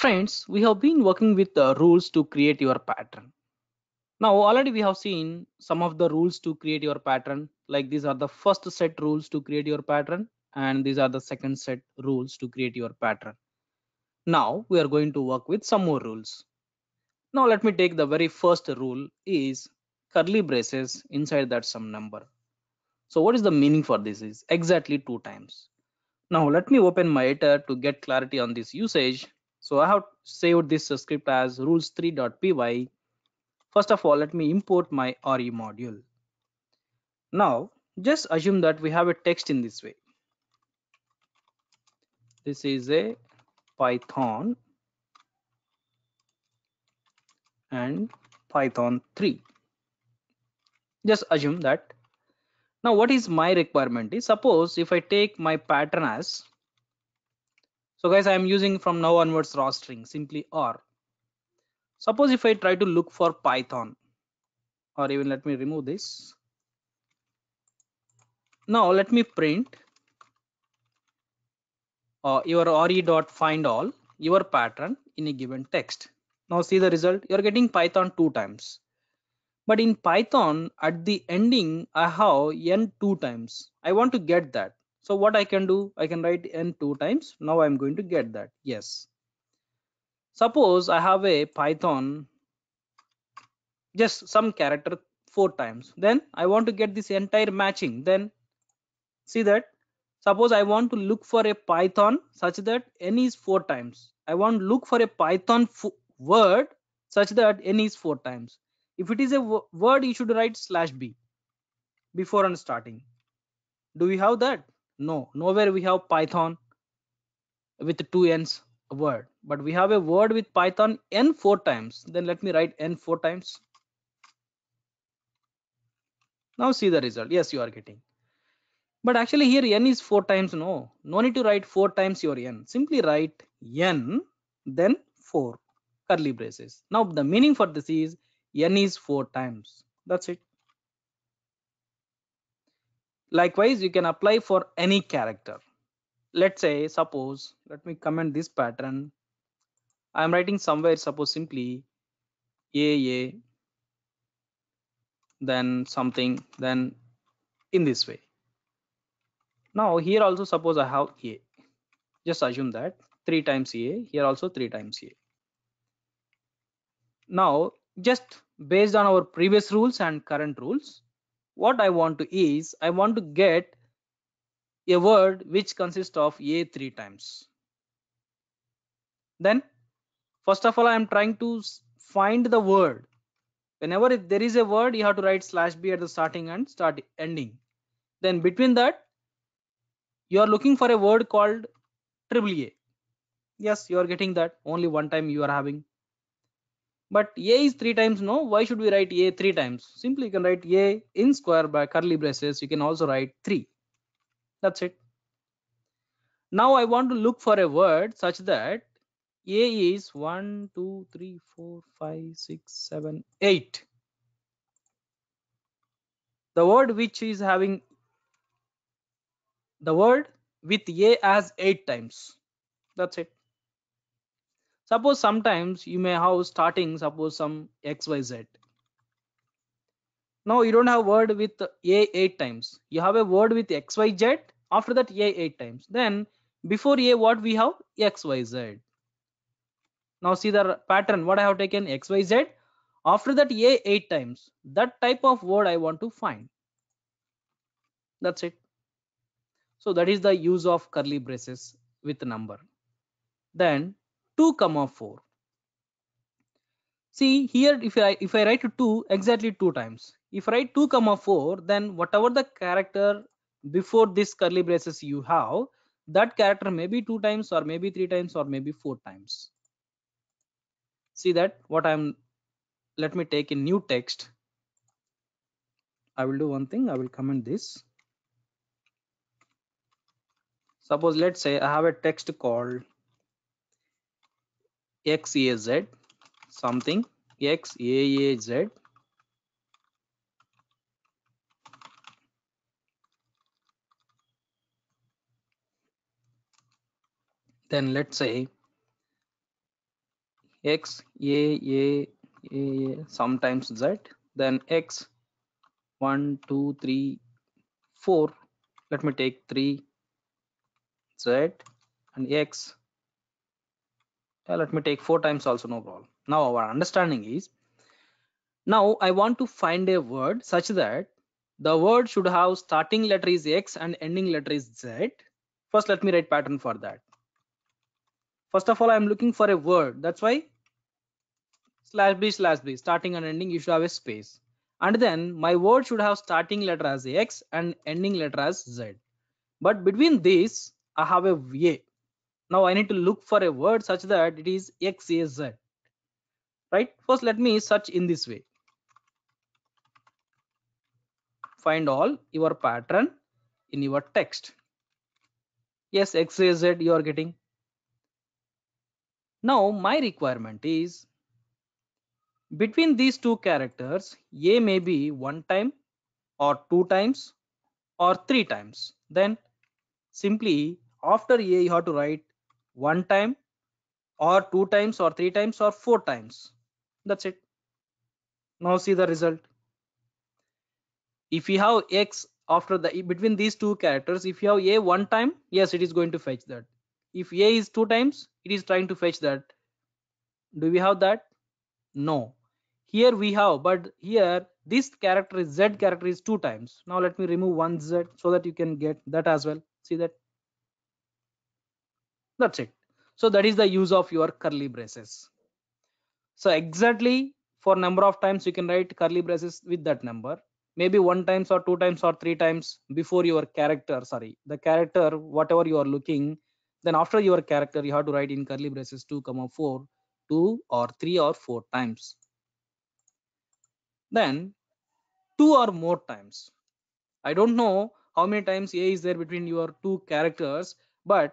Friends, we have been working with the rules to create your pattern. Now already we have seen some of the rules to create your pattern like these are the first set rules to create your pattern and these are the second set rules to create your pattern. Now we are going to work with some more rules. Now let me take the very first rule is curly braces inside that some number. So what is the meaning for this is exactly two times. Now let me open my editor to get clarity on this usage so I have saved this script as rules3.py. First of all, let me import my RE module. Now, just assume that we have a text in this way. This is a Python and Python 3. Just assume that. Now, what is my requirement is suppose if I take my pattern as so guys, I am using from now onwards raw string, simply or. Suppose if I try to look for Python, or even let me remove this. Now let me print uh, your re dot find all your pattern in a given text. Now see the result, you're getting Python two times. But in Python, at the ending, I have n two times. I want to get that so what I can do, I can write n two times. Now I'm going to get that. Yes. Suppose I have a Python, just some character four times. Then I want to get this entire matching. Then see that. Suppose I want to look for a Python such that n is four times. I want to look for a Python word such that n is four times. If it is a word, you should write slash b before and starting. Do we have that? No, nowhere we have Python with two n's a word, but we have a word with Python n four times. Then let me write n four times. Now see the result. Yes, you are getting. But actually here n is four times. No, no need to write four times your n. Simply write n then four curly braces. Now the meaning for this is n is four times. That's it. Likewise, you can apply for any character. Let's say, suppose, let me comment this pattern. I'm writing somewhere, suppose simply AA, then something, then in this way. Now here also suppose I have A. Just assume that 3 times A, here also 3 times A. Now just based on our previous rules and current rules, what I want to is I want to get a word which consists of a three times. Then first of all, I am trying to find the word. Whenever there is a word, you have to write slash b at the starting and start ending. Then between that, you are looking for a word called triple A. Yes, you are getting that. Only one time you are having but a is three times no why should we write a three times simply you can write a in square by curly braces you can also write three that's it now i want to look for a word such that a is one, two, three, four, five, six, seven, eight. the word which is having the word with a as eight times that's it Suppose sometimes you may have starting suppose some XYZ. Now you don't have word with A eight times. You have a word with XYZ after that A eight times. Then before A what we have XYZ. Now see the pattern what I have taken XYZ after that A eight times. That type of word I want to find. That's it. So that is the use of curly braces with number. Then 2 comma 4 see here if i if i write 2 exactly two times if i write 2 comma 4 then whatever the character before this curly braces you have that character may be two times or maybe three times or maybe four times see that what i'm let me take a new text i will do one thing i will comment this suppose let's say i have a text called xaz something xaaz then let's say x a a a sometimes z then x one two three four let me take 3 z and x uh, let me take four times also no problem now our understanding is now i want to find a word such that the word should have starting letter is x and ending letter is z first let me write pattern for that first of all i am looking for a word that's why slash b slash b starting and ending you should have a space and then my word should have starting letter as x and ending letter as z but between these i have a VA now i need to look for a word such that it is xaz right first let me search in this way find all your pattern in your text yes xaz you are getting now my requirement is between these two characters a may be one time or two times or three times then simply after a you have to write one time or two times or three times or four times that's it now see the result if you have x after the between these two characters if you have a one time yes it is going to fetch that if a is two times it is trying to fetch that do we have that no here we have but here this character is z character is two times now let me remove one z so that you can get that as well see that that's it so that is the use of your curly braces so exactly for number of times you can write curly braces with that number maybe one times or two times or three times before your character sorry the character whatever you are looking then after your character you have to write in curly braces 2 comma 4 2 or 3 or 4 times then two or more times i don't know how many times a is there between your two characters but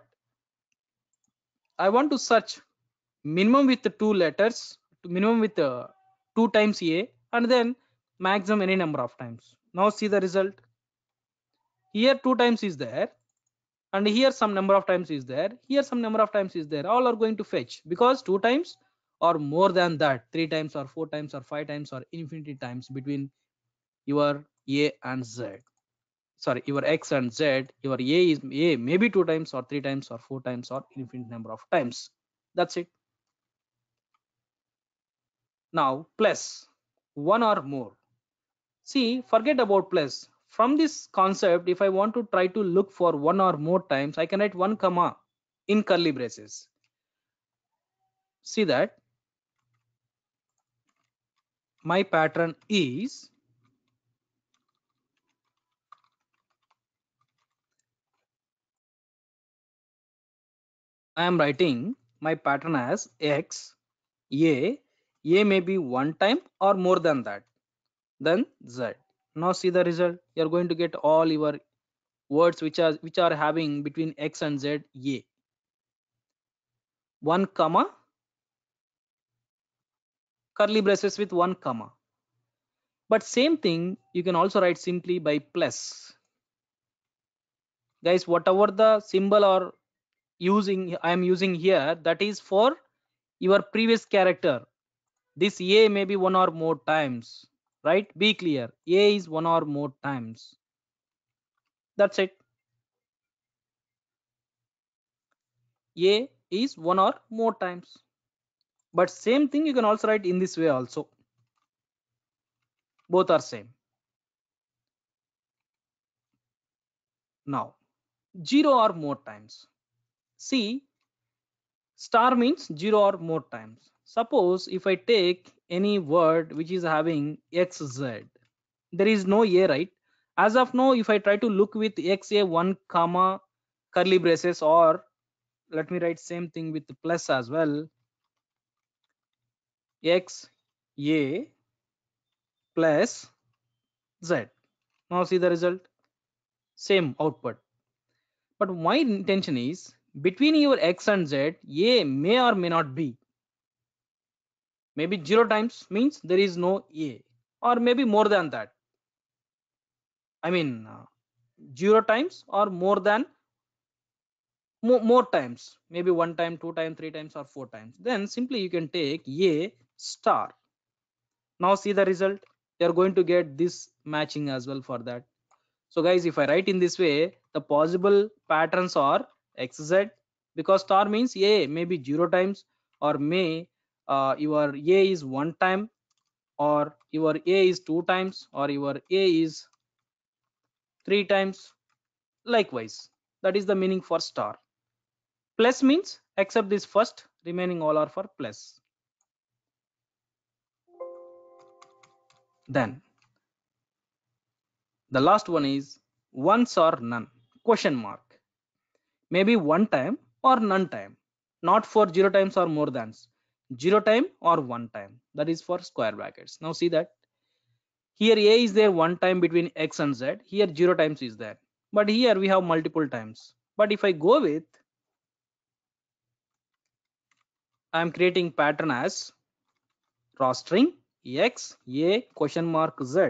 I want to search minimum with the two letters, minimum with the uh, two times A and then maximum any number of times. Now see the result. Here two times is there and here some number of times is there. Here some number of times is there. All are going to fetch because two times or more than that, three times or four times or five times or infinity times between your A and Z sorry your x and z your a is a maybe two times or three times or four times or infinite number of times that's it now plus one or more see forget about plus from this concept if i want to try to look for one or more times i can write one comma in curly braces see that my pattern is I am writing my pattern as X, A, A may be one time or more than that, then Z. Now see the result. You are going to get all your words which are which are having between X and Z, A. 1 comma curly braces with 1 comma but same thing you can also write simply by plus guys whatever the symbol or using i am using here that is for your previous character this a may be one or more times right be clear a is one or more times that's it a is one or more times but same thing you can also write in this way also both are same now zero or more times C star means zero or more times. Suppose if I take any word which is having xz, there is no a, right? As of now, if I try to look with xa one comma curly braces or let me write same thing with plus as well x a plus z now see the result same output but my intention is between your x and z a may or may not be maybe zero times means there is no a or maybe more than that i mean uh, zero times or more than more, more times maybe one time two time three times or four times then simply you can take a star now see the result you are going to get this matching as well for that so guys if i write in this way the possible patterns are x z because star means a may be zero times or may uh, your a is one time or your a is two times or your a is three times likewise that is the meaning for star plus means except this first remaining all are for plus then the last one is once or none question mark maybe one time or none time not for zero times or more than zero time or one time that is for square brackets now see that here a is there one time between x and z here zero times is there but here we have multiple times but if i go with i am creating pattern as string x a question mark z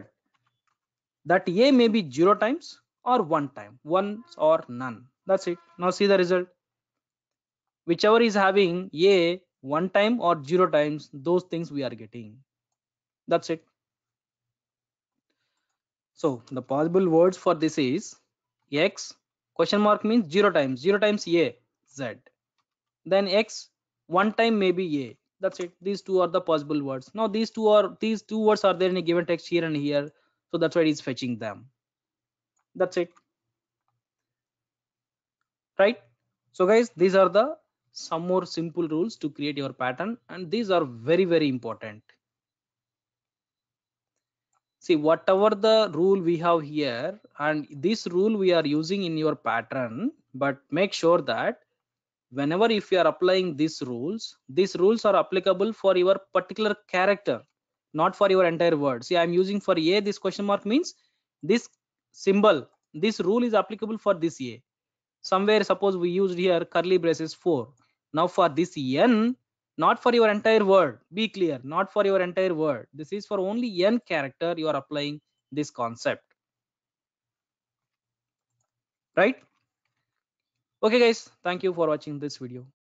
that a may be zero times or one time one or none that's it now see the result whichever is having a one time or zero times those things we are getting that's it so the possible words for this is x question mark means zero times zero times a z then x one time maybe a that's it these two are the possible words now these two are these two words are there in a given text here and here so that's why it is fetching them that's it right so guys these are the some more simple rules to create your pattern and these are very very important see whatever the rule we have here and this rule we are using in your pattern but make sure that whenever if you are applying these rules these rules are applicable for your particular character not for your entire word see i'm using for a this question mark means this symbol this rule is applicable for this a somewhere suppose we used here curly braces 4 now for this n not for your entire word be clear not for your entire word this is for only n character you are applying this concept right okay guys thank you for watching this video